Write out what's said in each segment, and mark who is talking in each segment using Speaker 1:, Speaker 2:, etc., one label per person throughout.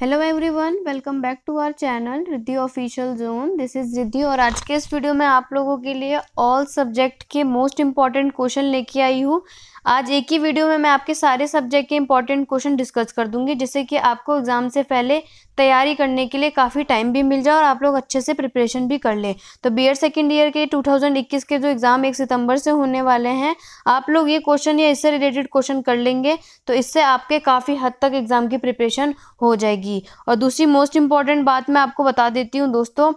Speaker 1: Hello everyone welcome back to our channel Riddhi official zone this is Riddhi और आज के इस वीडियो में आप लोगों के लिए ऑल सब्जेक्ट के मोस्ट इम्पॉर्टेंट क्वेश्चन लेके आई हूँ आज एक ही वीडियो में मैं आपके सारे सब्जेक्ट के इंपॉर्टेंट क्वेश्चन डिस्कस कर दूंगी जिससे कि आपको एग्ज़ाम से पहले तैयारी करने के लिए काफ़ी टाइम भी मिल जाए और आप लोग अच्छे से प्रिपरेशन भी कर ले तो बी एड सेकेंड ईयर के 2021 के जो एग्ज़ाम एक सितंबर से होने वाले हैं आप लोग ये क्वेश्चन या इससे रिलेटेड क्वेश्चन कर लेंगे तो इससे आपके काफ़ी हद तक एग्ज़ाम की प्रिपरेशन हो जाएगी और दूसरी मोस्ट इंपॉर्टेंट बात मैं आपको बता देती हूँ दोस्तों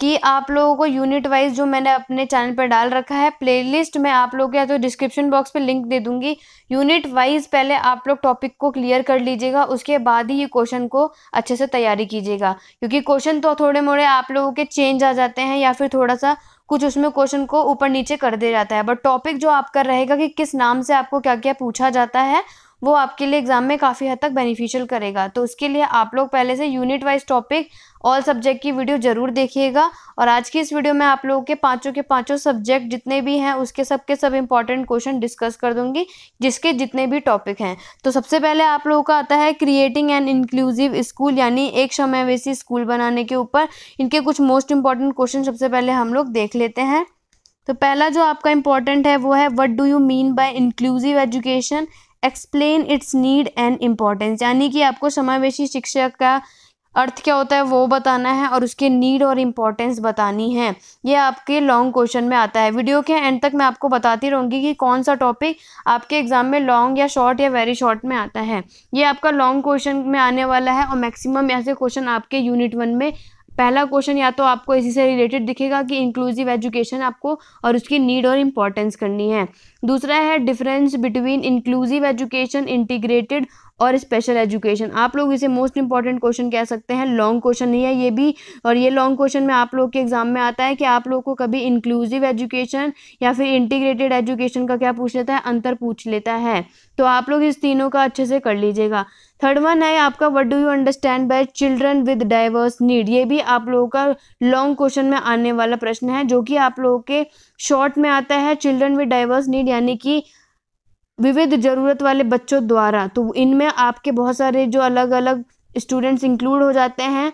Speaker 1: कि आप लोगों को यूनिट वाइज जो मैंने अपने चैनल पर डाल रखा है प्लेलिस्ट मैं आप के या तो डिस्क्रिप्शन बॉक्स पे लिंक दे दूंगी यूनिट वाइज पहले आप लोग टॉपिक को क्लियर कर लीजिएगा उसके बाद ही ये क्वेश्चन को अच्छे से तैयारी कीजिएगा क्योंकि क्वेश्चन तो थोड़े मोड़े आप लोगों के चेंज आ जाते हैं या फिर थोड़ा सा कुछ उसमें क्वेश्चन को ऊपर नीचे कर दिया जाता है बट टॉपिक जो आपका रहेगा कि किस नाम से आपको क्या क्या पूछा जाता है वो आपके लिए एग्ज़ाम में काफ़ी हद तक बेनिफिशियल करेगा तो उसके लिए आप लोग पहले से unit wise topic all subject की वीडियो ज़रूर देखिएगा और आज की इस वीडियो में आप लोगों के पांचों के पांचों सब्जेक्ट जितने भी हैं उसके सब के सब इम्पॉर्टेंट क्वेश्चन डिस्कस कर दूंगी जिसके जितने भी टॉपिक हैं तो सबसे पहले आप लोगों का आता है क्रिएटिंग एन इंक्लूसिव स्कूल यानी एक समावेशी स्कूल बनाने के ऊपर इनके कुछ मोस्ट इंपॉर्टेंट क्वेश्चन सबसे पहले हम लोग देख लेते हैं तो पहला जो आपका इम्पोर्टेंट है वो है what do you mean by inclusive education explain its need and importance यानी कि आपको समावेशी शिक्षा का अर्थ क्या होता है वो बताना है और उसके नीड और इम्पोर्टेंस बतानी है ये आपके लॉन्ग क्वेश्चन में आता है वीडियो के एंड तक मैं आपको बताती रहूँगी कि कौन सा टॉपिक आपके एग्जाम में लॉन्ग या शॉर्ट या वेरी शॉर्ट में आता है ये आपका लॉन्ग क्वेश्चन में आने वाला है और मैक्सिमम ऐसे क्वेश्चन आपके यूनिट वन में पहला क्वेश्चन या तो आपको इसी से रिलेटेड दिखेगा कि इंक्लूसिव एजुकेशन आपको और उसकी नीड और इम्पोर्टेंस करनी है दूसरा है difference between inclusive education integrated और स्पेशल एजुकेशन आप लोग इसे मोस्ट इंपॉर्टेंट क्वेश्चन कह सकते हैं लॉन्ग क्वेश्चन नहीं है ये भी और ये लॉन्ग क्वेश्चन में आप लोग के एग्जाम में आता है कि आप लोग को कभी इंक्लूसिव एजुकेशन या फिर इंटीग्रेटेड एजुकेशन का क्या पूछ लेता है अंतर पूछ लेता है तो आप लोग इस तीनों का अच्छे से कर लीजिएगा थर्ड वन है आपका what do you understand by children with diverse need ये भी आप लोगों का लॉन्ग क्वेश्चन में आने वाला प्रश्न है जो कि आप लोगों के शॉर्ट में आता है चिल्ड्रन विद डाइवर्स नीड यानी कि विविध ज़रूरत वाले बच्चों द्वारा तो इनमें आपके बहुत सारे जो अलग अलग स्टूडेंट्स इंक्लूड हो जाते हैं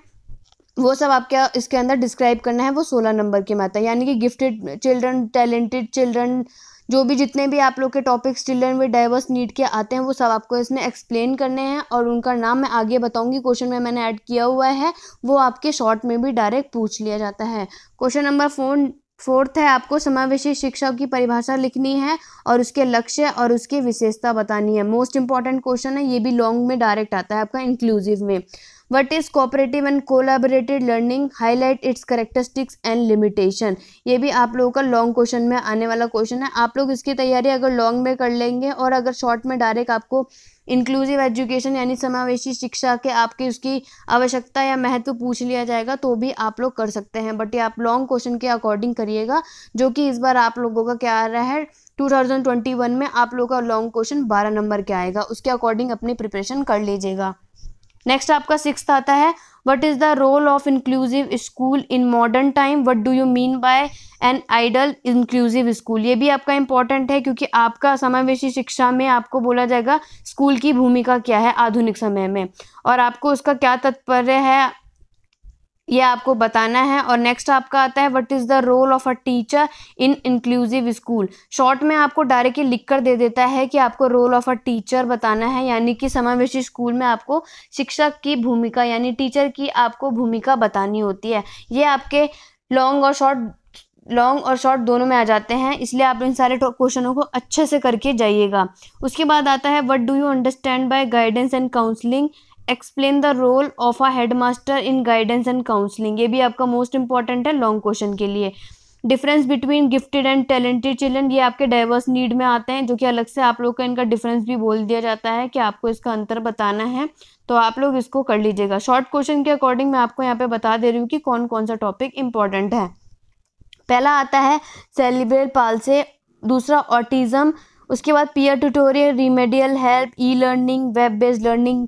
Speaker 1: वो सब आपके इसके अंदर डिस्क्राइब करना है वो सोलह नंबर की माता यानी कि गिफ्टेड चिल्ड्रन टैलेंटेड चिल्ड्रन जो भी जितने भी आप लोग के topics children with diverse need के आते हैं वो सब आपको इसमें एक्सप्लेन करने हैं और उनका नाम मैं आगे बताऊंगी क्वेश्चन में मैंने ऐड किया हुआ है वो आपके शॉर्ट में भी डायरेक्ट पूछ लिया जाता है क्वेश्चन नंबर फोर फोर्थ है आपको समावेशी शिक्षा की परिभाषा लिखनी है और उसके लक्ष्य और उसकी विशेषता बतानी है मोस्ट इंपॉर्टेंट क्वेश्चन है ये भी लॉन्ग में डायरेक्ट आता है आपका इंक्लूसिव में what is cooperative and collaborative learning highlight its characteristics and limitation ये भी आप लोगों का लॉन्ग क्वेश्चन में आने वाला क्वेश्चन है आप लोग इसकी तैयारी अगर लॉन्ग में कर लेंगे और अगर शॉर्ट में डायरेक्ट आपको इंक्लूसिव एजुकेशन यानी समावेशी शिक्षा के आपकी उसकी आवश्यकता या महत्व पूछ लिया जाएगा तो भी आप लोग कर सकते हैं बट ये आप लॉन्ग क्वेश्चन के अकॉर्डिंग करिएगा जो कि इस बार आप लोगों का क्या आ रहा है 2021 में आप लोगों का लॉन्ग क्वेश्चन 12 नंबर के आएगा उसके अकॉर्डिंग अपनी प्रिपरेशन कर लीजिएगा नेक्स्ट आपका सिक्स आता है what is the role of inclusive school in modern time what do you mean by an ideal inclusive school ये भी आपका इंपॉर्टेंट है क्योंकि आपका समावेशी शिक्षा में आपको बोला जाएगा स्कूल की भूमिका क्या है आधुनिक समय में और आपको उसका क्या तात्पर्य है ये आपको बताना है और नेक्स्ट आपका आता है what is the role of a teacher in inclusive school short में आपको डायरेक्टली लिख कर दे देता है कि आपको रोल ऑफ अ टीचर बताना है यानी कि समावेशी स्कूल में आपको शिक्षक की भूमिका यानी टीचर की आपको भूमिका बतानी होती है ये आपके लॉन्ग और शॉर्ट लॉन्ग और शॉर्ट दोनों में आ जाते हैं इसलिए आप इन सारे क्वेश्चनों को अच्छे से करके जाइएगा उसके बाद आता है what do you understand by guidance and counselling explain the role of a head master in guidance and counselling ये भी आपका मोस्ट इंपॉर्टेंट है लॉन्ग क्वेश्चन के लिए difference between gifted and talented children ये आपके डाइवर्स नीड में आते हैं जो कि अलग से आप लोग का इनका डिफरेंस भी बोल दिया जाता है कि आपको इसका अंतर बताना है तो आप लोग इसको कर लीजिएगा शॉर्ट क्वेश्चन के अकॉर्डिंग मैं आपको यहाँ पे बता दे रही हूँ कि कौन कौन सा टॉपिक इंपॉर्टेंट है पहला आता है सेलिब्रेट पाल से दूसरा ऑटिज्म उसके बाद peer tutorial remedial help e learning web based learning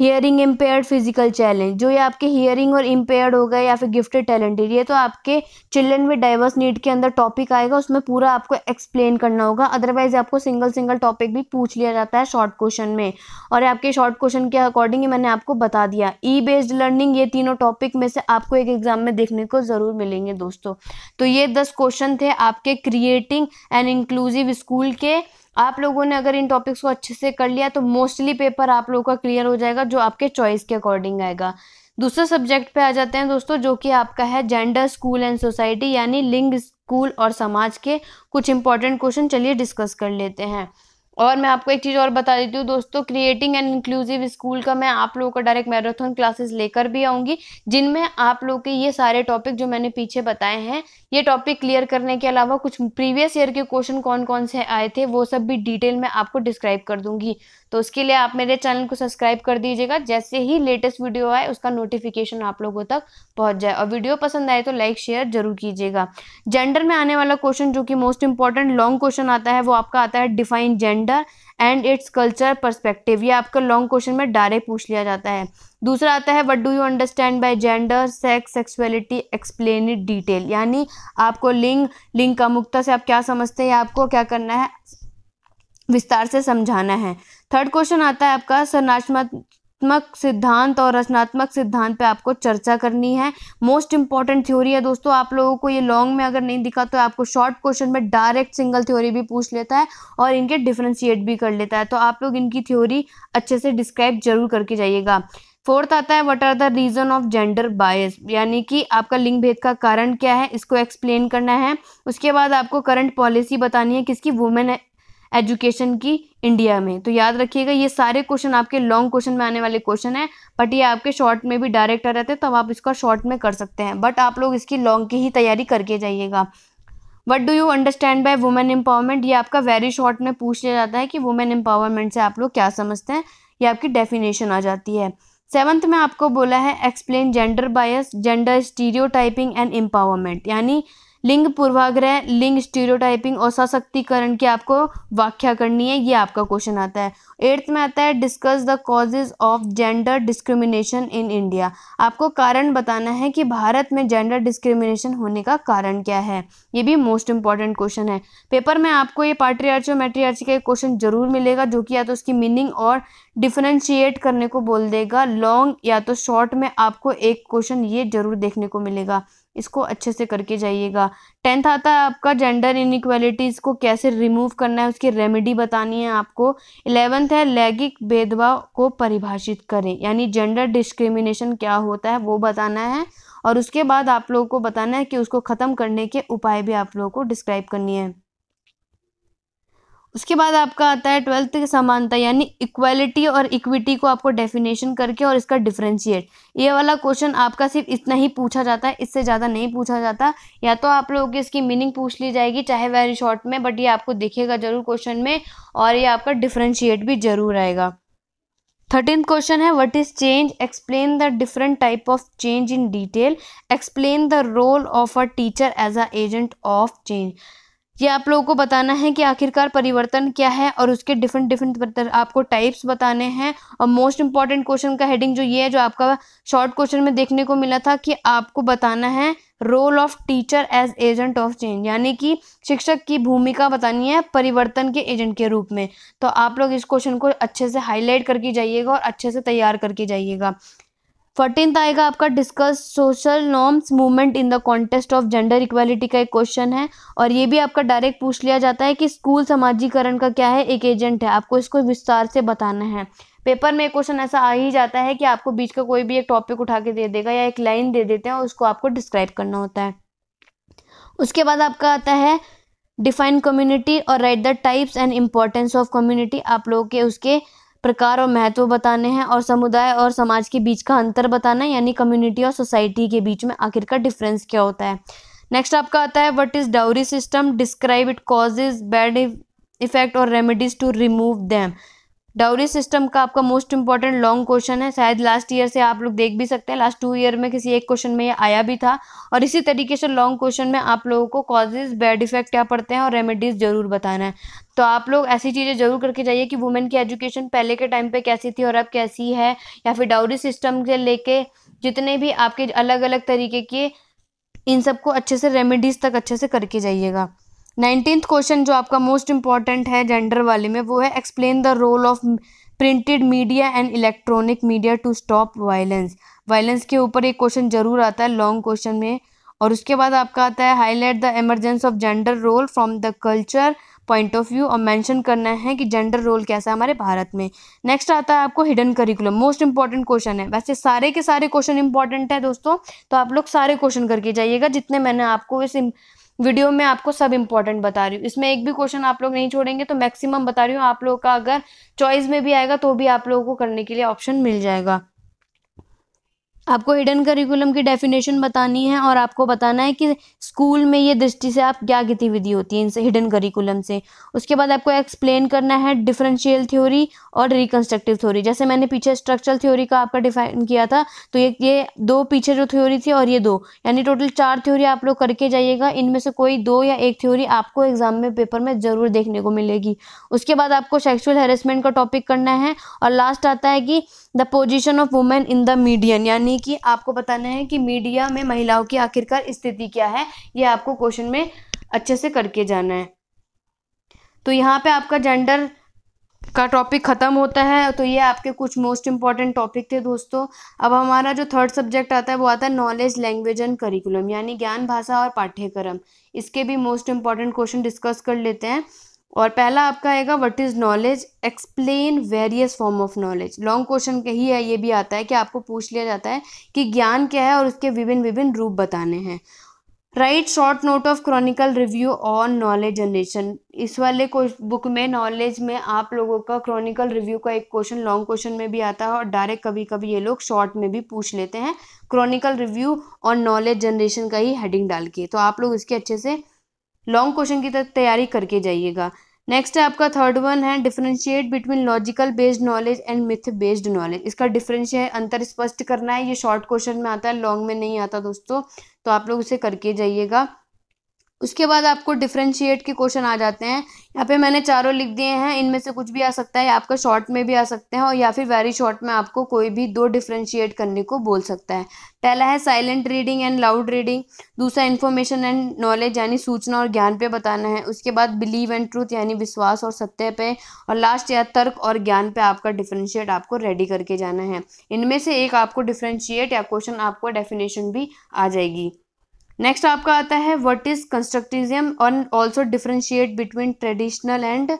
Speaker 1: hearing impaired physical challenge जो ये आपके हियरिंग और इम्पेयर्ड हो गए या फिर गिफ्टेड टैलेंटेड ये तो आपके चिल्ड्रन विद डाइवर्स नीड के अंदर टॉपिक आएगा उसमें पूरा आपको एक्सप्लेन करना होगा अदरवाइज आपको सिंगल सिंगल टॉपिक भी पूछ लिया जाता है शॉर्ट क्वेश्चन में और आपके शॉर्ट क्वेश्चन के अकॉर्डिंग ही मैंने आपको बता दिया ई बेस्ड लर्निंग ये तीनों टॉपिक में से आपको एक एग्जाम में देखने को ज़रूर मिलेंगे दोस्तों तो ये दस क्वेश्चन थे आपके क्रिएटिंग एंड इंक्लूसिव स्कूल के आप लोगों ने अगर इन टॉपिक्स को अच्छे से कर लिया तो मोस्टली पेपर आप लोगों का क्लियर हो जाएगा जो आपके चॉइस के अकॉर्डिंग आएगा दूसरे सब्जेक्ट पे आ जाते हैं दोस्तों जो कि आपका है जेंडर स्कूल एंड सोसाइटी यानी लिंग स्कूल और समाज के कुछ इंपॉर्टेंट क्वेश्चन चलिए डिस्कस कर लेते हैं और मैं आपको एक चीज़ और बता देती हूँ दोस्तों क्रिएटिंग एंड इंक्लूसिव स्कूल का मैं आप लोगों का डायरेक्ट मैराथन क्लासेस लेकर भी आऊँगी जिनमें आप लोग के ये सारे टॉपिक जो मैंने पीछे बताए हैं ये टॉपिक क्लियर करने के अलावा कुछ प्रीवियस ईयर के क्वेश्चन कौन कौन से आए थे वो सब भी डिटेल में आपको डिस्क्राइब कर दूँगी तो उसके लिए आप मेरे चैनल को सब्सक्राइब कर दीजिएगा जैसे ही लेटेस्ट वीडियो आए उसका नोटिफिकेशन आप लोगों तक पहुंच जाए और वीडियो पसंद आए तो लाइक शेयर जरूर कीजिएगा जेंडर में आने वाला क्वेश्चन जो कि मोस्ट इंपॉर्टेंट लॉन्ग क्वेश्चन आता है वो आपका आता है define gender and its culture perspective ये आपका लॉन्ग क्वेश्चन में डायरेक्ट पूछ लिया जाता है दूसरा आता है what do you understand by gender sex sexuality explain it detail यानी आपको लिंग लिंग का मुक्ता से आप क्या समझते हैं आपको क्या करना है विस्तार से समझाना है थर्ड क्वेश्चन आता है आपका संरचनात्मक सिद्धांत और रचनात्मक सिद्धांत पे आपको चर्चा करनी है मोस्ट इंपॉर्टेंट थ्योरी है दोस्तों आप लोगों को ये लॉन्ग में अगर नहीं दिखा तो आपको शॉर्ट क्वेश्चन में डायरेक्ट सिंगल थ्योरी भी पूछ लेता है और इनके डिफ्रेंशिएट भी कर लेता है तो आप लोग इनकी थ्योरी अच्छे से डिस्क्राइब जरूर करके जाइएगा फोर्थ आता है what are the reason of gender bias यानी कि आपका लिंग भेद का कारण क्या है इसको एक्सप्लेन करना है उसके बाद आपको करंट पॉलिसी बतानी है किसकी वुमेन एजुकेशन की इंडिया में तो याद रखिएगा ये सारे क्वेश्चन आपके लॉन्ग क्वेश्चन में आने वाले क्वेश्चन हैं बट ये आपके शॉर्ट में भी डायरेक्ट आ रहते हैं तो आप इसका शॉर्ट में कर सकते हैं बट आप लोग इसकी लॉन्ग की ही तैयारी करके जाइएगा what do you understand by women empowerment ये आपका वेरी शॉर्ट में पूछ लिया जाता है कि वुमेन एम्पावरमेंट से आप लोग क्या समझते हैं ये आपकी डेफिनेशन आ जाती है सेवन्थ में आपको बोला है explain gender bias gender stereotyping and empowerment यानी लिंग पूर्वाग्रह लिंग स्टीरियोटाइपिंग और सशक्तिकरण की आपको व्याख्या करनी है ये आपका क्वेश्चन आता है एट्थ में आता है discuss the causes of gender discrimination in India आपको कारण बताना है कि भारत में जेंडर डिस्क्रिमिनेशन होने का कारण क्या है ये भी मोस्ट इंपॉर्टेंट क्वेश्चन है पेपर में आपको ये पार्ट्रियार्ची और मेट्रीआर्ची का क्वेश्चन जरूर मिलेगा जो कि या तो उसकी मीनिंग और डिफ्रेंशिएट करने को बोल देगा लॉन्ग या तो शॉर्ट में आपको एक क्वेश्चन ये जरूर देखने को मिलेगा इसको अच्छे से करके जाइएगा टेंथ आता है आपका जेंडर इनक्वालिटीज़ को कैसे रिमूव करना है उसकी रेमेडी बतानी है आपको इलेवेंथ है लैंगिक भेदभाव को परिभाषित करें यानी जेंडर डिस्क्रिमिनेशन क्या होता है वो बताना है और उसके बाद आप लोगों को बताना है कि उसको ख़त्म करने के उपाय भी आप लोगों को डिस्क्राइब करनी है उसके बाद आपका आता है ट्वेल्थ की समानता यानी इक्वालिटी और इक्विटी को आपको डेफिनेशन करके और इसका डिफ्रेंशिएट ये वाला क्वेश्चन आपका सिर्फ इतना ही पूछा जाता है इससे ज़्यादा नहीं पूछा जाता या तो आप लोगों की इसकी मीनिंग पूछ ली जाएगी चाहे वेरी शॉर्ट में बट ये आपको दिखेगा जरूर क्वेश्चन में और ये आपका डिफ्रेंशिएट भी जरूर आएगा थर्टीन क्वेश्चन है what is change explain the different type of change in detail explain the role of a teacher as a agent of change ये आप लोगों को बताना है कि आखिरकार परिवर्तन क्या है और उसके डिफरेंट डिफरेंट आपको टाइप्स बताने हैं और मोस्ट इंपॉर्टेंट क्वेश्चन का हेडिंग जो ये है जो आपका शॉर्ट क्वेश्चन में देखने को मिला था कि आपको बताना है role of teacher as agent of change यानी कि शिक्षक की भूमिका बतानी है परिवर्तन के एजेंट के रूप में तो आप लोग इस क्वेश्चन को अच्छे से हाईलाइट करके जाइएगा और अच्छे से तैयार करके जाइएगा फोर्टीन आएगा आपका discuss social norms movement in the context of gender equality का एक क्वेश्चन है और ये भी आपका डायरेक्ट पूछ लिया जाता है कि स्कूल समाजीकरण का क्या है एक एजेंट है आपको इसको विस्तार से बताना है पेपर में एक क्वेश्चन ऐसा आ ही जाता है कि आपको बीच का कोई भी एक टॉपिक उठा के दे देगा या एक लाइन दे देते हैं और उसको आपको डिस्क्राइब करना होता है उसके बाद आपका आता है डिफाइन कम्युनिटी और write the types and importance of community आप लोगों के उसके प्रकार और महत्व बताने हैं और समुदाय और समाज के बीच का अंतर बताना है यानी कम्युनिटी और सोसाइटी के बीच में आखिरकार डिफरेंस क्या होता है नेक्स्ट आपका आता है what is dowry system describe it causes bad effect और remedies to remove them dowry system का आपका मोस्ट इंपॉर्टेंट लॉन्ग क्वेश्चन है शायद लास्ट ईयर से आप लोग देख भी सकते हैं लास्ट टू ईयर में किसी एक क्वेश्चन में ये आया भी था और इसी तरीके से लॉन्ग क्वेश्चन में आप लोगों को कॉजेज बैड इफेक्ट क्या पड़ते हैं और रेमेडीज जरूर बताना है तो आप लोग ऐसी चीज़ें ज़रूर करके जाइए कि वुमेन की एजुकेशन पहले के टाइम पे कैसी थी और अब कैसी है या फिर डाउरी सिस्टम से लेके जितने भी आपके अलग अलग तरीके के इन सबको अच्छे से रेमेडीज़ तक अच्छे से करके जाइएगा नाइनटीन्थ क्वेश्चन जो आपका मोस्ट इम्पॉर्टेंट है जेंडर वाले में वो है explain the role of printed media and electronic media to stop violence violence के ऊपर एक क्वेश्चन जरूर आता है लॉन्ग क्वेश्चन में और उसके बाद आपका आता है highlight the emergence of gender role from the culture point of view और मेंशन करना है कि जेंडर रोल कैसा है हमारे भारत में नेक्स्ट आता है आपको hidden curriculum most important question है वैसे सारे के सारे क्वेश्चन इंपॉर्टेंट है दोस्तों तो आप लोग सारे क्वेश्चन करके जाइएगा जितने मैंने आपको इस वीडियो में आपको सब इंपॉर्टेंट बता रही हूँ इसमें एक भी क्वेश्चन आप लोग नहीं छोड़ेंगे तो मैक्सिमम बता रही हूँ आप लोग का अगर चॉइस में भी आएगा तो भी आप लोगों को करने के लिए ऑप्शन मिल जाएगा आपको हिडन करिकुलम की डेफिनेशन बतानी है और आपको बताना है कि स्कूल में ये दृष्टि से आप क्या गतिविधि होती है इनसे हिडन करिकुलम से उसके बाद आपको एक्सप्लेन करना है डिफरेंशियल थ्योरी और रिकन्स्ट्रक्टिव थ्योरी जैसे मैंने पीछे स्ट्रक्चरल थ्योरी का आपका डिफाइन किया था तो ये ये दो पीछे जो थ्योरी थी और ये दो यानी टोटल चार थ्योरी आप लोग करके जाइएगा इनमें से कोई दो या एक थ्योरी आपको एग्जाम में पेपर में ज़रूर देखने को मिलेगी उसके बाद आपको सेक्सुअल हेरेसमेंट का टॉपिक करना है और लास्ट आता है कि the position of women in the median यानी कि आपको बताना है कि मीडिया में महिलाओं की आखिरकार स्थिति क्या है ये आपको क्वेश्चन में अच्छे से करके जाना है तो यहाँ पे आपका जेंडर का टॉपिक ख़त्म होता है तो ये आपके कुछ मोस्ट इंपॉर्टेंट टॉपिक थे दोस्तों अब हमारा जो थर्ड सब्जेक्ट आता है वो आता है नॉलेज लैंग्वेज एंड करिकुलम यानी ज्ञान भाषा और पाठ्यक्रम इसके भी मोस्ट इंपॉर्टेंट क्वेश्चन डिस्कस कर लेते हैं और पहला आपका आएगा what is knowledge explain various form of knowledge long question कही है ये भी आता है कि आपको पूछ लिया जाता है कि ज्ञान क्या है और उसके विभिन्न विभिन्न रूप बताने हैं write short note of chronicle review on knowledge generation इस वाले बुक में नॉलेज में आप लोगों का क्रॉनिकल रिव्यू का एक क्वेश्चन लॉन्ग क्वेश्चन में भी आता है और डायरेक्ट कभी कभी ये लोग शॉर्ट में भी पूछ लेते हैं chronicle review on knowledge generation का ही हेडिंग डाल के तो आप लोग इसके अच्छे से लॉन्ग क्वेश्चन की तैयारी करके जाइएगा नेक्स्ट है आपका थर्ड वन है differentiate between logical based knowledge and myth based knowledge इसका डिफरेंस है अंतर स्पष्ट करना है ये शॉर्ट क्वेश्चन में आता है लॉन्ग में नहीं आता दोस्तों तो आप लोग उसे करके जाइएगा उसके बाद आपको डिफ्रेंशिएट के क्वेश्चन आ जाते हैं यहाँ पे मैंने चारों लिख दिए हैं इनमें से कुछ भी आ सकता है आपका शॉर्ट में भी आ सकते हैं और या फिर वेरी शॉर्ट में आपको कोई भी दो डिफ्रेंशिएट करने को बोल सकता है पहला है silent reading and loud reading दूसरा इन्फॉर्मेशन एंड नॉलेज यानी सूचना और ज्ञान पे बताना है उसके बाद बिलीव एंड ट्रूथ यानी विश्वास और सत्य पे और लास्ट या तर्क और ज्ञान पे आपका डिफ्रेंशिएट आपको रेडी करके जाना है इनमें से एक आपको डिफ्रेंशिएट या क्वेश्चन आपको डेफिनेशन भी आ जाएगी नेक्स्ट आपका आता है व्हाट इज कंस्ट्रक्टिज्म और also differentiate between traditional and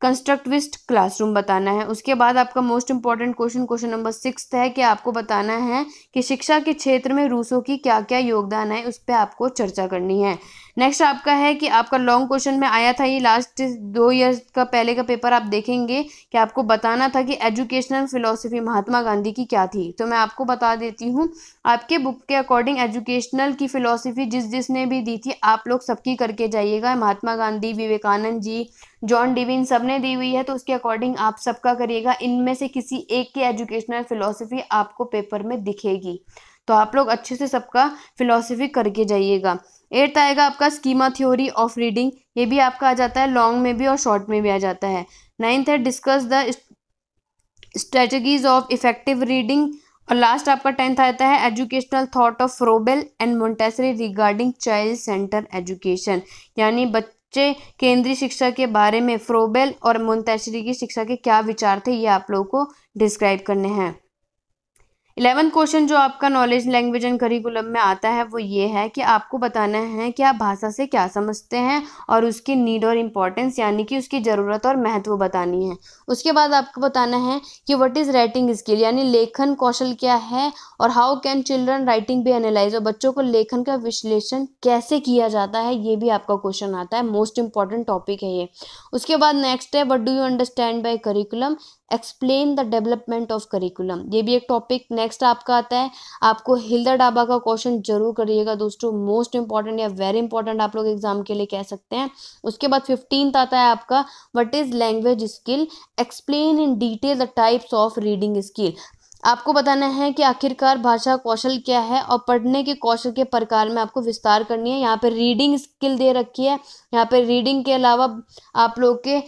Speaker 1: constructivist classroom बताना है उसके बाद आपका most important question question number six है कि आपको बताना है कि शिक्षा के क्षेत्र में रूसों की क्या क्या योगदान है उस पर आपको चर्चा करनी है नेक्स्ट आपका है कि आपका लॉन्ग क्वेश्चन में आया था ये लास्ट दो ईयर का पहले का पेपर आप देखेंगे कि आपको बताना था कि एजुकेशनल फिलोसफी महात्मा गांधी की क्या थी तो मैं आपको बता देती हूँ आपके बुक के अकॉर्डिंग एजुकेशनल की फ़िलोसफी जिस जिसने भी दी थी आप लोग सबकी करके जाइएगा महात्मा गांधी विवेकानंद जी जॉन डिविन सब ने दी हुई है तो उसके अकॉर्डिंग आप सबका करिएगा इनमें से किसी एक की एजुकेशनल फ़िलोसफी आपको पेपर में दिखेगी तो आप लोग अच्छे से सबका फ़िलोसफी करके जाइएगा एट्थ आएगा आपका स्कीमा थ्योरी ऑफ रीडिंग ये भी आपका आ जाता है लॉन्ग में भी और शॉर्ट में भी आ जाता है नाइन्थ है discuss the strategies of effective reading और लास्ट आपका टेंथ आता है educational thought of Froebel and Montessori regarding child centre education यानी बच्चे केंद्रीय शिक्षा के बारे में फ्रोबेल और मोन्टेसरी की शिक्षा के क्या विचार थे ये आप लोगों को डिस्क्राइब करने हैं इलेवेंथ क्वेश्चन जो आपका नॉलेज लैंग्वेज एंड करिकुलम में आता है वो ये है कि आपको बताना है कि आप भाषा से क्या समझते हैं और उसकी नीड और इम्पोर्टेंस यानी कि उसकी ज़रूरत और महत्व बतानी है उसके बाद आपको बताना है कि वट इज़ राइटिंग स्किल यानी लेखन कौशल क्या है और हाउ कैन चिल्ड्रन राइटिंग भी एनालाइज और बच्चों को लेखन का विश्लेषण कैसे किया जाता है ये भी आपका क्वेश्चन आता है मोस्ट इंपॉर्टेंट टॉपिक है ये उसके बाद नेक्स्ट है what do you understand by curriculum explain the development of curriculum ये भी एक टॉपिक नेक्स्ट आपका आता है आपको हिलदा डाबा का क्वेश्चन जरूर करिएगा दोस्तों मोस्ट इंपॉर्टेंट या वेरी इंपॉर्टेंट आप लोग एग्जाम के लिए कह सकते हैं उसके बाद फिफ्टींथ आता है आपका what is language skill explain in detail the types of reading skill आपको बताना है कि आखिरकार भाषा कौशल क्या है और पढ़ने के कौशल के प्रकार में आपको विस्तार करनी है यहाँ पे रीडिंग स्किल दे रखी है यहाँ पे रीडिंग के अलावा आप लोग के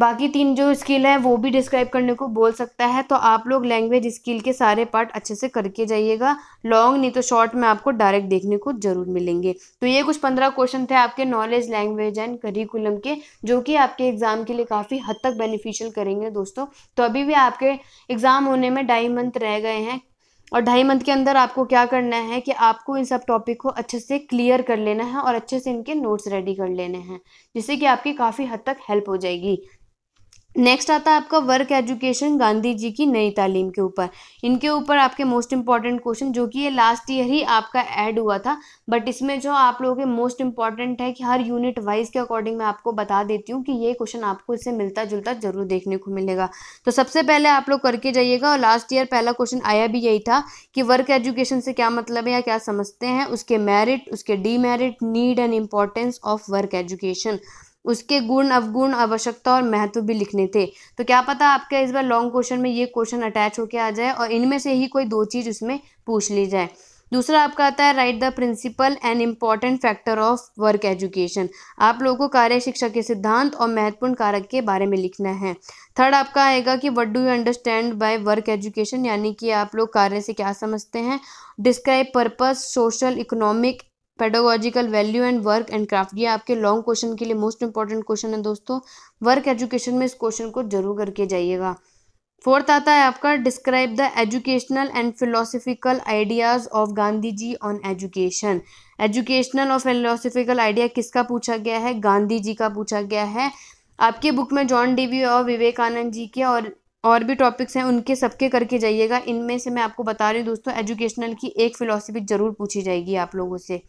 Speaker 1: बाकी तीन जो स्किल है वो भी डिस्क्राइब करने को बोल सकता है तो आप लोग लैंग्वेज स्किल के सारे पार्ट अच्छे से करके जाइएगा लॉन्ग नहीं तो शॉर्ट में आपको डायरेक्ट देखने को जरूर मिलेंगे तो ये कुछ पंद्रह क्वेश्चन थे आपके नॉलेज लैंग्वेज एंड करिकुलम के जो कि आपके एग्ज़ाम के लिए काफ़ी हद तक बेनिफिशियल करेंगे दोस्तों तो अभी भी आपके एग्ज़ाम होने में ढाई मंथ रह गए हैं और ढाई मंथ के अंदर आपको क्या करना है कि आपको इन सब टॉपिक को अच्छे से क्लियर कर लेना है और अच्छे से इनके नोट्स रेडी कर लेने हैं जिससे कि आपकी काफ़ी हद तक हेल्प हो जाएगी नेक्स्ट आता है आपका वर्क एजुकेशन गांधी जी की नई तालीम के ऊपर इनके ऊपर आपके मोस्ट इंपॉर्टेंट क्वेश्चन जो कि ये लास्ट ईयर ही आपका ऐड हुआ था बट इसमें जो आप लोगों के मोस्ट इंपॉर्टेंट है कि हर यूनिट वाइज के अकॉर्डिंग मैं आपको बता देती हूँ कि ये क्वेश्चन आपको इससे मिलता जुलता जरूर देखने को मिलेगा तो सबसे पहले आप लोग करके जाइएगा और लास्ट ईयर पहला क्वेश्चन आया भी यही था कि वर्क एजुकेशन से क्या मतलब है या क्या समझते हैं उसके मेरिट उसके demerit need and importance of work education उसके गुण अवगुण आवश्यकता और महत्व भी लिखने थे तो क्या पता आपके इस बार लॉन्ग क्वेश्चन में ये क्वेश्चन अटैच होके आ जाए और इनमें से ही कोई दो चीज़ उसमें पूछ ली जाए दूसरा आपका आता है write the principle and important factor of work education आप लोगों को कार्य शिक्षा के सिद्धांत और महत्वपूर्ण कारक के बारे में लिखना है थर्ड आपका आएगा कि what do you understand by work education यानी कि आप लोग कार्य से क्या समझते हैं describe purpose social economic pedological value and work and craft ये आपके लॉन्ग क्वेश्चन के लिए मोस्ट इंपॉर्टेंट क्वेश्चन है दोस्तों वर्क एजुकेशन में इस क्वेश्चन को जरूर करके जाइएगा फोर्थ आता है आपका describe the educational and philosophical ideas of Gandhi ji on education educational और फिलोसफिकल आइडिया किसका पूछा गया है गांधी जी का पूछा गया है आपके बुक में जॉन डीवी और विवेकानंद जी के और और भी टॉपिक्स हैं उनके सबके करके जाइएगा इनमें से मैं आपको बता रही हूँ दोस्तों एजुकेशनल की एक फ़िलासफ़ी ज़रूर पूछी जाएगी आप लोगों से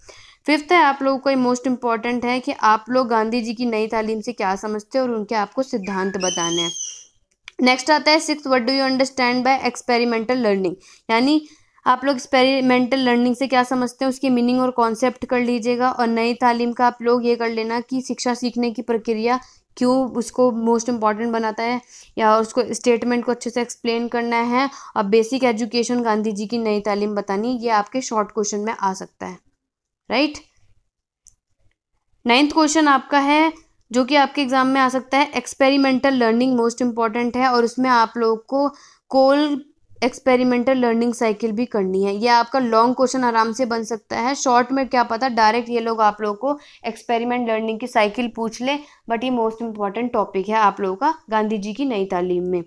Speaker 1: फिफ्थ है आप लोगों को मोस्ट इम्पॉर्टेंट है कि आप लोग गांधी जी की नई तालीम से क्या समझते हैं और उनके आपको सिद्धांत बताने हैं नेक्स्ट आता है six what do you understand by experimental learning यानी आप लोग एक्सपेरिमेंटल लर्निंग से क्या समझते हैं उसकी मीनिंग और कॉन्सेप्ट कर लीजिएगा और नई तालीम का आप लोग ये कर लेना कि शिक्षा सीखने की प्रक्रिया क्यों उसको मोस्ट इम्पॉर्टेंट बनाता है या उसको स्टेटमेंट को अच्छे से एक्सप्लेन करना है और बेसिक एजुकेशन गांधी जी की नई तालीम बतानी ये आपके शॉर्ट क्वेश्चन में आ सकता है राइट नाइन्थ क्वेश्चन आपका है जो कि आपके एग्जाम में आ सकता है एक्सपेरिमेंटल लर्निंग मोस्ट इम्पॉर्टेंट है और उसमें आप लोग को कोल एक्सपेरिमेंटल लर्निंग साइकिल भी करनी है ये आपका लॉन्ग क्वेश्चन आराम से बन सकता है शॉर्ट में क्या पता डायरेक्ट ये लोग आप लोगों को एक्सपेरिमेंट लर्निंग की साइकिल पूछ ले बट ये मोस्ट इंपॉर्टेंट टॉपिक है आप लोगों का गांधी जी की नई तालीम में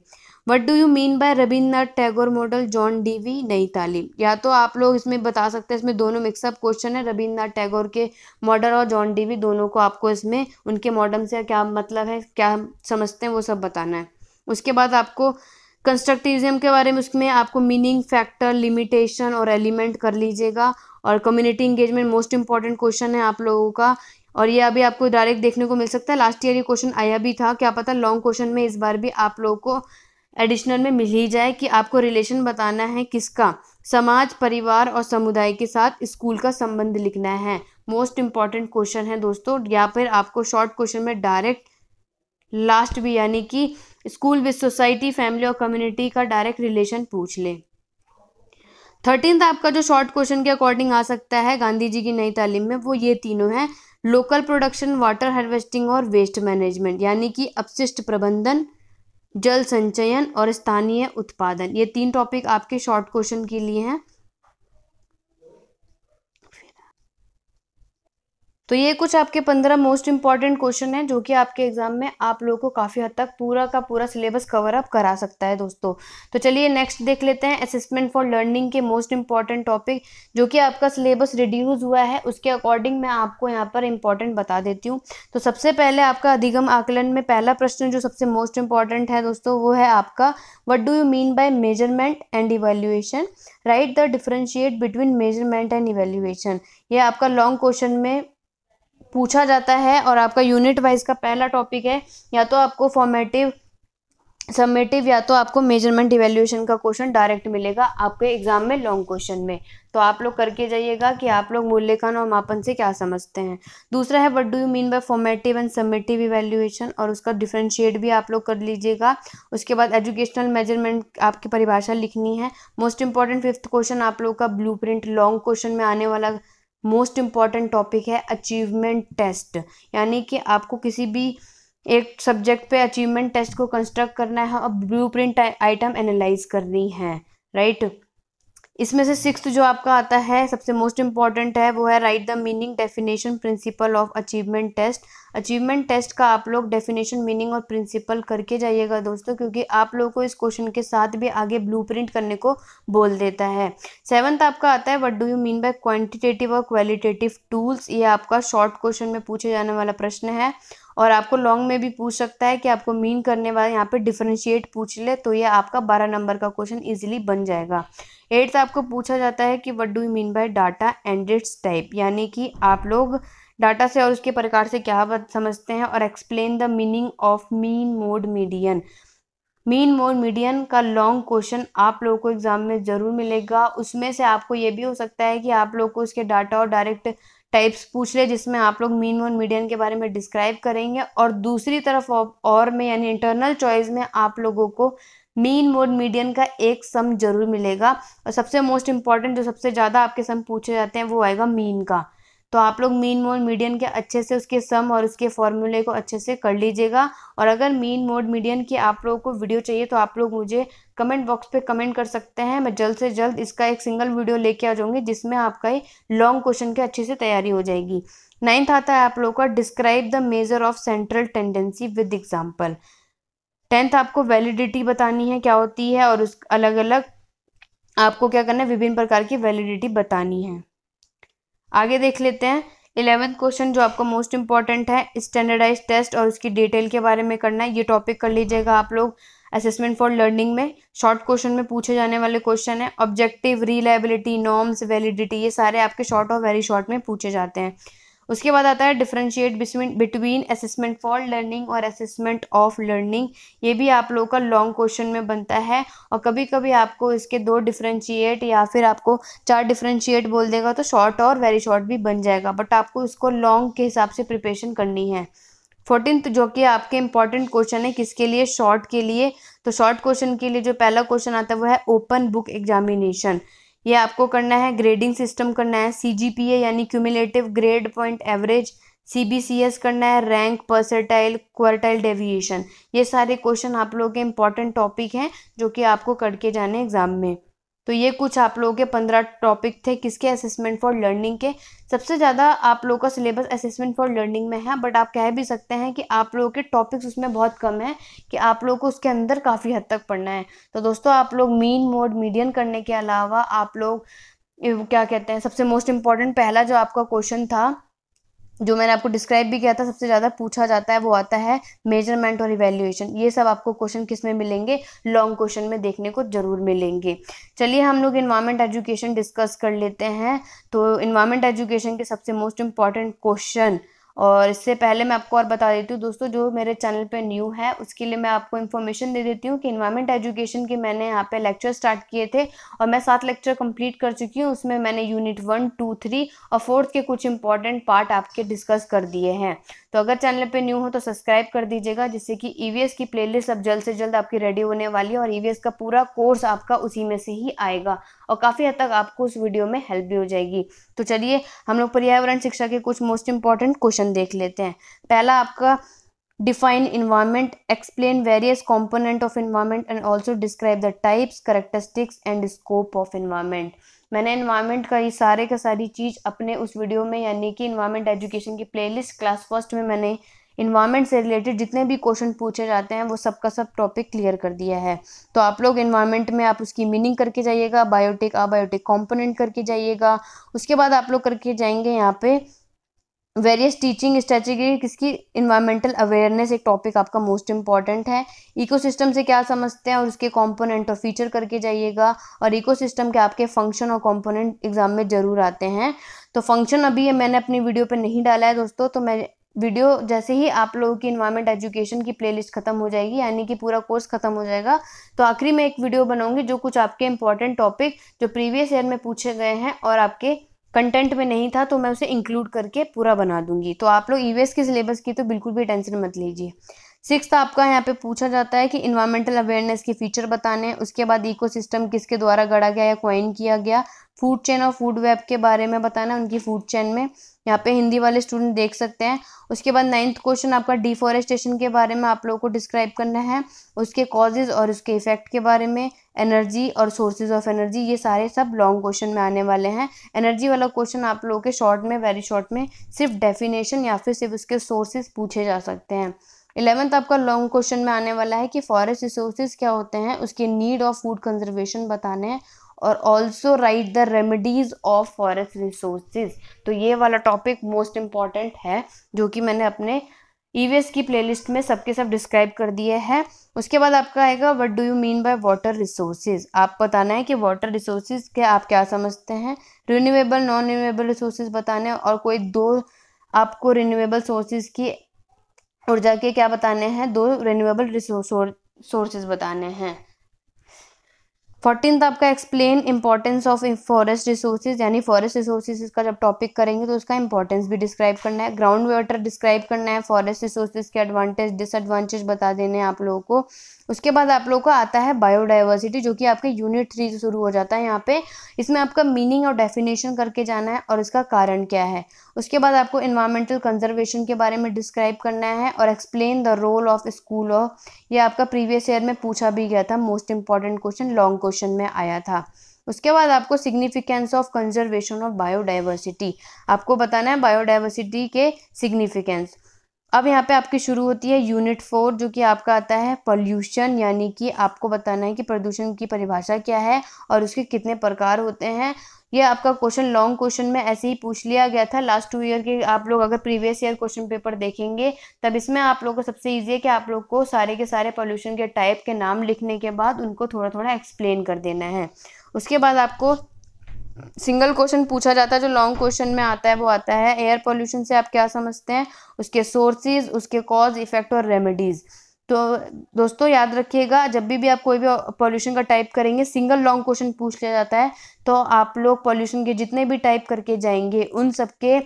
Speaker 1: what do you mean by Rabindranath Tagore model John Dewey Nai Talim या तो आप लोग इसमें बता सकते हैं इसमें दोनों मिक्सअप क्वेश्चन है रविन्द्रनाथ टैगोर के मॉडल और जॉन डीवी दोनों को आपको इसमें उनके मॉडल से क्या मतलब है क्या समझते हैं वो सब बताना है उसके बाद आपको कंस्ट्रक्टिविज्म के बारे में उसमें आपको मीनिंग फैक्टर लिमिटेशन और एलिमेंट कर लीजिएगा और community engagement most important question है आप लोगों का और ये अभी आपको डायरेक्ट देखने को मिल सकता है लास्ट ईयर ये क्वेश्चन आया भी था क्या पता लॉन्ग क्वेश्चन में इस बार भी आप लोगों को एडिशनल में मिल ही जाए कि आपको रिलेशन बताना है किसका समाज परिवार और समुदाय के साथ स्कूल का संबंध लिखना है मोस्ट इम्पॉर्टेंट क्वेश्चन है दोस्तों या फिर आपको शॉर्ट क्वेश्चन में डायरेक्ट लास्ट भी यानी कि स्कूल विद सोसाइटी फैमिली और कम्युनिटी का डायरेक्ट रिलेशन पूछ ले थर्टीन आपका जो शॉर्ट क्वेश्चन के अकॉर्डिंग आ सकता है गांधी जी की नई तालीम में वो ये तीनों हैं लोकल प्रोडक्शन वाटर हार्वेस्टिंग और वेस्ट मैनेजमेंट यानी कि अपशिष्ट प्रबंधन जल संचयन और स्थानीय उत्पादन ये तीन टॉपिक आपके शॉर्ट क्वेश्चन के लिए हैं तो ये कुछ आपके पंद्रह मोस्ट इंपॉर्टेंट क्वेश्चन हैं जो कि आपके एग्जाम में आप लोगों को काफ़ी हद तक पूरा का पूरा सिलेबस कवर अप करा सकता है दोस्तों तो चलिए नेक्स्ट देख लेते हैं असेसमेंट फॉर लर्निंग के मोस्ट इंपॉर्टेंट टॉपिक जो कि आपका सिलेबस रिड्यूज हुआ है उसके अकॉर्डिंग मैं आपको यहाँ पर इंपॉर्टेंट बता देती हूँ तो सबसे पहले आपका अधिगम आकलन में पहला प्रश्न जो सबसे मोस्ट इंपॉर्टेंट है दोस्तों वो है आपका what do you mean by measurement and evaluation write the differentiate between measurement and evaluation ये आपका लॉन्ग क्वेश्चन में पूछा जाता है और आपका यूनिट वाइज का पहला टॉपिक है या तो आपको फॉर्मेटिव सबमेटिव या तो आपको मेजरमेंट इवेल्यूशन का क्वेश्चन डायरेक्ट मिलेगा आपके एग्जाम में लॉन्ग क्वेश्चन में तो आप लोग करके जाइएगा कि आप लोग मूल्यांकन और मापन से क्या समझते हैं दूसरा है what do you mean by formative and summative evaluation और उसका डिफ्रेंशिएट भी आप लोग कर लीजिएगा उसके बाद एजुकेशनल मेजरमेंट आपकी परिभाषा लिखनी है मोस्ट इंपॉर्टेंट फिफ्थ क्वेश्चन आप लोग का ब्लू लॉन्ग क्वेश्चन में आने वाला मोस्ट इम्पॉर्टेंट टॉपिक है अचीवमेंट टेस्ट यानी कि आपको किसी भी एक सब्जेक्ट पे अचीवमेंट टेस्ट को कंस्ट्रक्ट करना है और ब्लू प्रिंट आइटम एनालाइज करनी है राइट right? इसमें से सिक्स जो आपका आता है सबसे मोस्ट इम्पॉर्टेंट है वो है write the meaning definition principle of achievement test achievement test का आप लोग डेफिनेशन मीनिंग और प्रिंसिपल करके जाइएगा दोस्तों क्योंकि आप लोगों को इस क्वेश्चन के साथ भी आगे ब्लूप्रिंट करने को बोल देता है सेवन्थ आपका आता है what do you mean by quantitative और क्वालिटेटिव टूल्स ये आपका शॉर्ट क्वेश्चन में पूछे जाने वाला प्रश्न है और आपको लॉन्ग में भी पूछ सकता है कि आपको मीन करने वाला यहाँ पे डिफ्रेंशिएट पूछ ले तो ये आपका बारह नंबर का क्वेश्चन इजीली बन जाएगा एट्थ आपको पूछा जाता है कि what do you mean by data and its type यानी कि आप लोग डाटा से और उसके प्रकार से क्या बात समझते हैं और explain the meaning of mean mode median mean mode median का लॉन्ग क्वेश्चन आप लोगों को एग्जाम में ज़रूर मिलेगा उसमें से आपको ये भी हो सकता है कि आप लोग को उसके डाटा और डायरेक्ट टाइप्स पूछ ले जिसमें आप लोग मीन और मीडियन के बारे में डिस्क्राइब करेंगे और दूसरी तरफ और में यानी इंटरनल चॉइस में आप लोगों को मीन मोड मीडियन का एक सम जरूर मिलेगा और सबसे मोस्ट इंपॉर्टेंट जो सबसे ज़्यादा आपके सम पूछे जाते हैं वो आएगा मीन का तो आप लोग मीन मोड मीडियन के अच्छे से उसके सम और उसके फॉर्मूले को अच्छे से कर लीजिएगा और अगर मीन मोड मीडियन की आप लोगों को वीडियो चाहिए तो आप लोग मुझे कमेंट बॉक्स पे कमेंट कर सकते हैं मैं जल्द से जल्द इसका एक सिंगल वीडियो लेके आ जाऊंगी जिसमें आपका ये लॉन्ग क्वेश्चन की अच्छे से तैयारी हो जाएगी नाइन्थ आता है आप लोगों का describe the measure of central tendency with example tenth आपको वैलिडिटी बतानी है क्या होती है और उस अलग अलग आपको क्या करना है विभिन्न प्रकार की वैलिडिटी बतानी है आगे देख लेते हैं इलेवेंथ क्वेश्चन जो आपका मोस्ट इंपॉर्टेंट है स्टैंडर्डाइज टेस्ट और उसकी डिटेल के बारे में करना है ये टॉपिक कर लीजिएगा आप लोग असेसमेंट फॉर लर्निंग में शॉर्ट क्वेश्चन में पूछे जाने वाले क्वेश्चन है ऑब्जेक्टिव रिलायबिलिटी नॉर्म्स वैलिडिटी ये सारे आपके शॉर्ट और वेरी शॉर्ट में पूछे जाते हैं उसके बाद आता है differentiate between assessment for learning और असेसमेंट ऑफ लर्निंग ये भी आप लोगों का लॉन्ग क्वेश्चन में बनता है और कभी कभी आपको इसके दो डिफ्रेंशिएट या फिर आपको चार डिफ्रेंशिएट बोल देगा तो शॉर्ट और वेरी शॉर्ट भी बन जाएगा बट आपको इसको लॉन्ग के हिसाब से प्रिपरेशन करनी है फोर्टीन तो जो कि आपके इंपॉर्टेंट क्वेश्चन है किसके लिए शॉर्ट के लिए तो शॉर्ट क्वेश्चन के लिए जो पहला क्वेश्चन आता है वो है ओपन बुक एग्जामिनेशन ये आपको करना है ग्रेडिंग सिस्टम करना है सी जी पी ए यानी cumulative grade point average C B C S करना है रैंक पर्सेटाइल क्वार्टाइल डेविएशन ये सारे क्वेश्चन आप लोगों के इंपॉर्टेंट टॉपिक हैं जो कि आपको करके जाने एग्जाम में तो ये कुछ आप लोगों के पंद्रह टॉपिक थे किसके असेसमेंट फॉर लर्निंग के सबसे ज़्यादा आप लोगों का सिलेबस असेसमेंट फॉर लर्निंग में है बट आप कह भी सकते हैं कि आप लोगों के टॉपिक्स उसमें बहुत कम है कि आप लोगों को उसके अंदर काफ़ी हद तक पढ़ना है तो दोस्तों आप लोग मीन मोड मीडियन करने के अलावा आप लोग क्या कहते हैं सबसे मोस्ट इम्पॉर्टेंट पहला जो आपका क्वेश्चन था जो मैंने आपको डिस्क्राइब भी किया था सबसे ज़्यादा पूछा जाता है वो आता है मेजरमेंट और इवेल्यूएशन ये सब आपको क्वेश्चन किस में मिलेंगे लॉन्ग क्वेश्चन में देखने को जरूर मिलेंगे चलिए हम लोग इन्वायरमेंट एजुकेशन डिस्कस कर लेते हैं तो इन्वायरमेंट एजुकेशन के सबसे मोस्ट इम्पॉर्टेंट क्वेश्चन और इससे पहले मैं आपको और बता देती हूँ दोस्तों जो मेरे चैनल पे न्यू है उसके लिए मैं आपको इन्फॉर्मेशन दे देती हूँ कि इन्वायरमेंट एजुकेशन के मैंने यहाँ पे लेक्चर स्टार्ट किए थे और मैं सात लेक्चर कंप्लीट कर चुकी हूँ उसमें मैंने यूनिट वन टू थ्री और फोर्थ के कुछ इंपॉर्टेंट पार्ट आपके डिस्कस कर दिए हैं तो अगर चैनल पे न्यू हो तो सब्सक्राइब कर दीजिएगा जिससे कि ईवीएस e की प्लेलिस्ट अब जल्द से जल्द आपकी रेडी होने वाली है और ईवीएस e का पूरा कोर्स आपका उसी में से ही आएगा और काफ़ी हद तक आपको उस वीडियो में हेल्प भी हो जाएगी तो चलिए हम लोग पर्यावरण शिक्षा के कुछ मोस्ट इंपॉर्टेंट क्वेश्चन देख लेते हैं पहला आपका define environment explain various component of environment and also describe the types characteristics and scope of environment मैंने इन्वायरमेंट का ये सारे का सारी चीज़ अपने उस वीडियो में यानी कि इन्वायरमेंट एजुकेशन की प्लेलिस्ट क्लास फर्स्ट में मैंने इन्वायरमेंट से रिलेटेड जितने भी क्वेश्चन पूछे जाते हैं वो सब का सब टॉपिक क्लियर कर दिया है तो आप लोग इन्वायरमेंट में आप उसकी मीनिंग करके जाइएगा बायोटिक आबायोटिक कॉम्पोनेंट करके जाइएगा उसके बाद आप लोग करके जाएंगे यहाँ पे वेरियस टीचिंग स्ट्रेटेजी किसकी इन्वायरमेंटल अवेयरनेस एक टॉपिक आपका मोस्ट इंपॉर्टेंट है इकोसिस्टम से क्या समझते हैं और उसके कंपोनेंट और फीचर करके जाइएगा और इकोसिस्टम के आपके फंक्शन और कंपोनेंट एग्जाम में ज़रूर आते हैं तो फंक्शन अभी मैंने अपनी वीडियो पर नहीं डाला है दोस्तों तो मैं वीडियो जैसे ही आप लोगों की इन्वायरमेंट एजुकेशन की प्लेलिस्ट खत्म हो जाएगी यानी कि पूरा कोर्स खत्म हो जाएगा तो आखिरी मैं एक वीडियो बनाऊंगी जो कुछ आपके इंपॉर्टेंट टॉपिक जो प्रीवियस ईयर में पूछे गए हैं और आपके कंटेंट में नहीं था तो मैं उसे इंक्लूड करके पूरा बना दूंगी तो आप लोग ईवीएस e के सिलेबस की तो बिल्कुल भी टेंशन मत लीजिए सिक्स आपका यहाँ पे पूछा जाता है कि इन्वायरमेंटल अवेयरनेस के फीचर बताने उसके बाद इकोसिस्टम किसके द्वारा गढ़ा गया या क्वाइन किया गया फूड चेन और फूड वेब के बारे में बताना उनकी फूड चेन में यहाँ पे हिंदी वाले स्टूडेंट देख सकते हैं उसके बाद नाइन्थ क्वेश्चन आपका डिफॉरेस्टेशन के बारे में आप लोगों को डिस्क्राइब करना है उसके कॉजेज़ और उसके इफेक्ट के बारे में एनर्जी और सोर्सेज ऑफ एनर्जी ये सारे सब लॉन्ग क्वेश्चन में आने वाले हैं एनर्जी वाला क्वेश्चन आप लोगों के शॉर्ट में वेरी शॉर्ट में सिर्फ डेफिनेशन या फिर सिर्फ उसके सोर्सेज पूछे जा सकते हैं इलेवंथ आपका लॉन्ग क्वेश्चन में आने वाला है कि फॉरेस्ट रिसोर्सेज क्या होते हैं उसके नीड ऑफ फूड कंजर्वेशन बताने हैं और also write the remedies of forest resources तो ये वाला टॉपिक मोस्ट इम्पॉर्टेंट है जो कि मैंने अपने ई e की प्लेलिस्ट में सबके सब डिस्क्राइब कर दिए हैं उसके बाद आपका आएगा what do you mean by water resources आप बताना है कि वाटर रिसोर्सेज के आप क्या समझते हैं रिन्यूएबल नॉन रिन्यूएबल रिसोर्सेज बताने हैं और कोई दो आपको रिन्यूएबल सोर्सेज की ऊर्जा के क्या बताने हैं दो रिन्यूएबल रिसोर्स सोर्सेज बताने हैं फोर्टीन तो आपका explain importance of forest resources यानी फॉरेस्ट रिसोर्सेज का जब टॉपिक करेंगे तो उसका इंपॉर्टेंस भी डिस्क्राइब करना है ग्राउंड वाटर डिस्क्राइब करना है फॉरेस्ट रिसोर्सेज के एडवांटेज डिसएडवांटेज बता देने हैं आप लोगों को उसके बाद आप लोग का आता है बायोडाइवर्सिटी जो कि आपके यूनिट थ्री से शुरू हो जाता है यहाँ पे इसमें आपका मीनिंग और डेफिनेशन करके जाना है और इसका कारण क्या है उसके बाद आपको इन्वायरमेंटल कंजर्वेशन के बारे में डिस्क्राइब करना है और explain the role of school of ये आपका प्रीवियस ईयर में पूछा भी गया था most important question long question में आया था उसके बाद आपको significance of conservation of biodiversity आपको बताना है बायोडाइवर्सिटी के सिग्निफिकेंस अब यहाँ पे आपकी शुरू होती है यूनिट फोर जो कि आपका आता है पॉल्यूशन यानी कि आपको बताना है कि प्रदूषण की परिभाषा क्या है और उसके कितने प्रकार होते हैं ये आपका क्वेश्चन लॉन्ग क्वेश्चन में ऐसे ही पूछ लिया गया था लास्ट टू ईयर के आप लोग अगर प्रीवियस ईयर क्वेश्चन पेपर देखेंगे तब इसमें आप लोगों को सबसे ईजी है कि आप लोग को सारे के सारे पॉल्यूशन के टाइप के नाम लिखने के बाद उनको थोड़ा थोड़ा एक्सप्लेन कर देना है उसके बाद आपको सिंगल क्वेश्चन पूछा जाता है जो लॉन्ग क्वेश्चन में आता है वो आता है एयर पोल्यूशन से आप क्या समझते हैं उसके सोर्सेज उसके कॉज इफेक्ट और रेमेडीज़ तो दोस्तों याद रखिएगा जब भी भी आप कोई भी पॉल्यूशन का टाइप करेंगे सिंगल लॉन्ग क्वेश्चन पूछ लिया जाता है तो आप लोग पॉल्यूशन के जितने भी टाइप करके जाएंगे उन सबके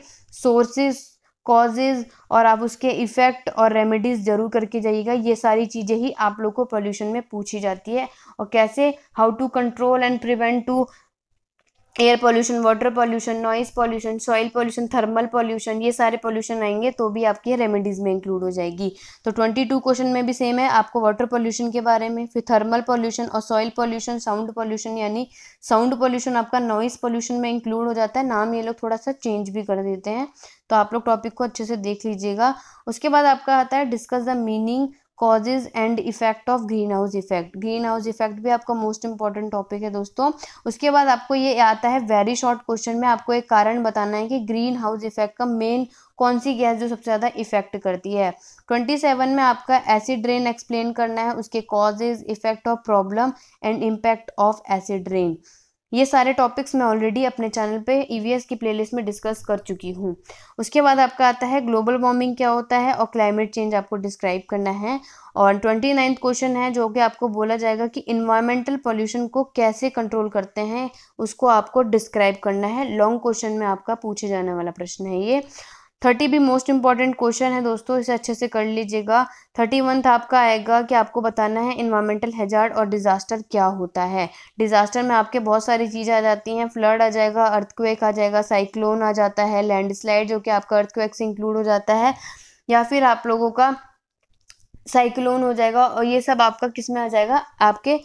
Speaker 1: सोर्सेज कॉजेज और आप उसके इफ़ेक्ट और रेमेडीज़ ज़रूर करके जाइएगा ये सारी चीज़ें ही आप लोग को पॉल्यूशन में पूछी जाती है और कैसे how to control and prevent to air pollution water pollution noise pollution soil pollution thermal pollution ये सारे पॉल्यूशन आएंगे तो भी आपकी रेमेडीज़ में इंक्लूड हो जाएगी तो ट्वेंटी टू क्वेश्चन में भी सेम है आपको वाटर पॉल्यूशन के बारे में फिर थर्मल पॉल्यूशन और सॉइल पॉल्यूशन साउंड पॉल्यूशन यानी साउंड पॉल्यूशन आपका नॉइज़ पॉल्यूशन में इंक्लूड हो जाता है नाम ये लोग थोड़ा सा चेंज भी कर देते हैं तो आप लोग टॉपिक को अच्छे से देख लीजिएगा उसके बाद आपका आता है discuss the meaning causes and effect of green house effect green house effect भी आपका मोस्ट इंपॉर्टेंट टॉपिक है दोस्तों उसके बाद आपको ये आता है वेरी शॉर्ट क्वेश्चन में आपको एक कारण बताना है कि ग्रीन हाउस इफेक्ट का मेन कौन सी गैस जो सबसे ज़्यादा इफेक्ट करती है ट्वेंटी सेवन में आपका एसिड रेन एक्सप्लेन करना है उसके causes effect of problem and impact of acid rain ये सारे टॉपिक्स मैं ऑलरेडी अपने चैनल पे ईवीएस e की प्लेलिस्ट में डिस्कस कर चुकी हूँ उसके बाद आपका आता है ग्लोबल वार्मिंग क्या होता है और क्लाइमेट चेंज आपको डिस्क्राइब करना है और ट्वेंटी नाइन्थ क्वेश्चन है जो कि आपको बोला जाएगा कि इन्वायरमेंटल पोल्यूशन को कैसे कंट्रोल करते हैं उसको आपको डिस्क्राइब करना है लॉन्ग क्वेश्चन में आपका पूछे जाने वाला प्रश्न है ये थर्टी भी मोस्ट इंपॉर्टेंट क्वेश्चन है दोस्तों इसे अच्छे से कर लीजिएगा थर्टी वन आपका आएगा कि आपको बताना है इन्वायरमेंटल हैजार्ड और डिजास्टर क्या होता है डिजास्टर में आपके बहुत सारी चीज़ें आ जाती हैं फ्लड आ जाएगा अर्थक्वेक आ जाएगा साइक्लोन आ जाता है लैंडस्लाइड जो कि आपका अर्थक्वेक से इंक्लूड हो जाता है या फिर आप लोगों का साइक्लोन हो जाएगा और ये सब आपका किस में आ जाएगा आपके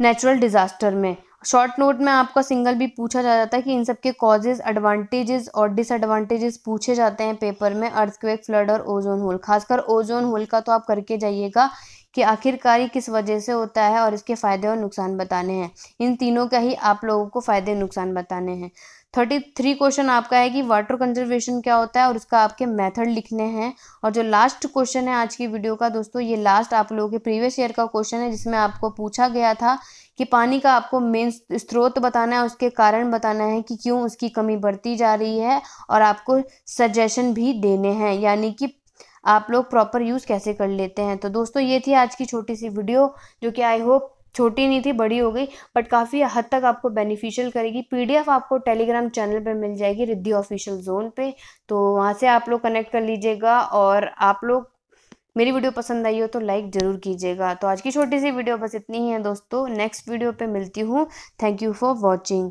Speaker 1: नेचुरल डिजास्टर में शॉर्ट नोट में आपका सिंगल भी पूछा जा जाता है कि इन सब के कॉजेज एडवांटेजेस और डिसएडवांटेजेस पूछे जाते हैं पेपर में अर्थक्वेक फ्लड और ओजोन होल खासकर ओजोन होल का तो आप करके जाइएगा कि आखिरकार किस वजह से होता है और इसके फ़ायदे और नुकसान बताने हैं इन तीनों का ही आप लोगों को फ़ायदे नुकसान बताने हैं थर्टी थ्री क्वेश्चन आपका है कि वाटर कंजर्वेशन क्या होता है और उसका आपके मेथड लिखने हैं और जो लास्ट क्वेश्चन है आज की वीडियो का दोस्तों ये लास्ट आप लोगों के प्रीवियस ईयर का क्वेश्चन है जिसमें आपको पूछा गया था कि पानी का आपको मेन स्रोत बताना है उसके कारण बताना है कि क्यों उसकी कमी बढ़ती जा रही है और आपको सजेशन भी देने हैं यानी कि आप लोग प्रॉपर यूज़ कैसे कर लेते हैं तो दोस्तों ये थी आज की छोटी सी वीडियो जो कि आई होप छोटी नहीं थी बड़ी हो गई बट काफ़ी हद तक आपको बेनिफिशियल करेगी पीडीएफ आपको टेलीग्राम चैनल पर मिल जाएगी रिद्धि ऑफिशियल जोन पे तो वहाँ से आप लोग कनेक्ट कर लीजिएगा और आप लोग मेरी वीडियो पसंद आई हो तो लाइक ज़रूर कीजिएगा तो आज की छोटी सी वीडियो बस इतनी ही है दोस्तों नेक्स्ट वीडियो पे मिलती हूँ थैंक यू फॉर वॉचिंग